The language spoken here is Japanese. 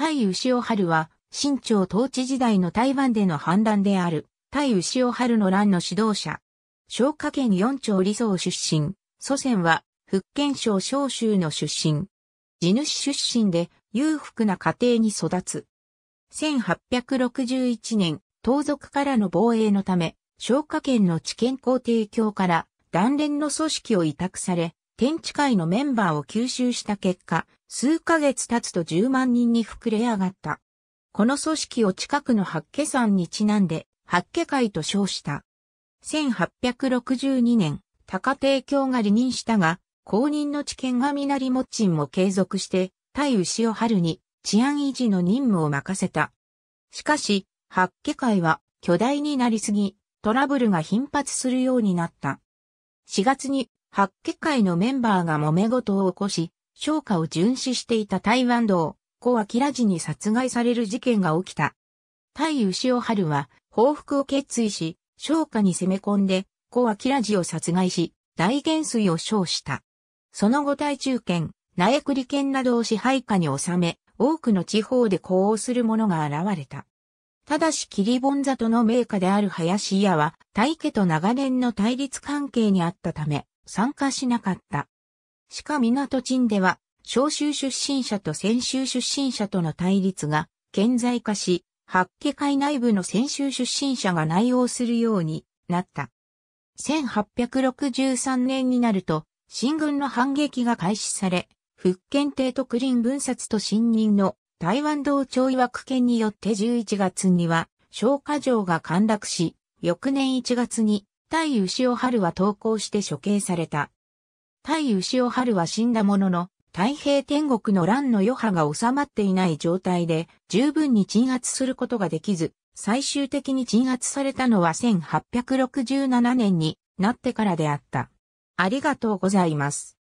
対牛尾春は、清朝統治時代の台湾での反乱である、対牛尾春の乱の指導者。昭和県四町理想出身、祖先は、福建省昭州の出身。地主出身で、裕福な家庭に育つ。1861年、盗賊からの防衛のため、昭和県の知見校提供から、断連の組織を委託され、天地会のメンバーを吸収した結果、数ヶ月経つと10万人に膨れ上がった。この組織を近くの八家山にちなんで、八家会と称した。1862年、高帝京が離任したが、公認の知見がみなりもっちんも継続して、対牛を春に治安維持の任務を任せた。しかし、八家会は巨大になりすぎ、トラブルが頻発するようになった。4月に八家会のメンバーが揉め事を起こし、商家を巡視していた台湾道、小明らじに殺害される事件が起きた。対牛尾春は、報復を決意し、商家に攻め込んで、小明らじを殺害し、大元帥を称した。その後大中堅、苗栗県などを支配下に収め、多くの地方で呼応する者が現れた。ただし、キリボン里の名家である林家は、大家と長年の対立関係にあったため、参加しなかった。しか港鎮では、召集出身者と先週出身者との対立が顕在化し、八家会内部の先週出身者が内容するようになった。1863年になると、新軍の反撃が開始され、福建帝特林分殺と新任の台湾道庁曰く県によって11月には、昇華城が陥落し、翌年1月に対牛尾春は投稿して処刑された。対牛尾春は死んだものの、太平天国の乱の余波が収まっていない状態で十分に鎮圧することができず、最終的に鎮圧されたのは1867年になってからであった。ありがとうございます。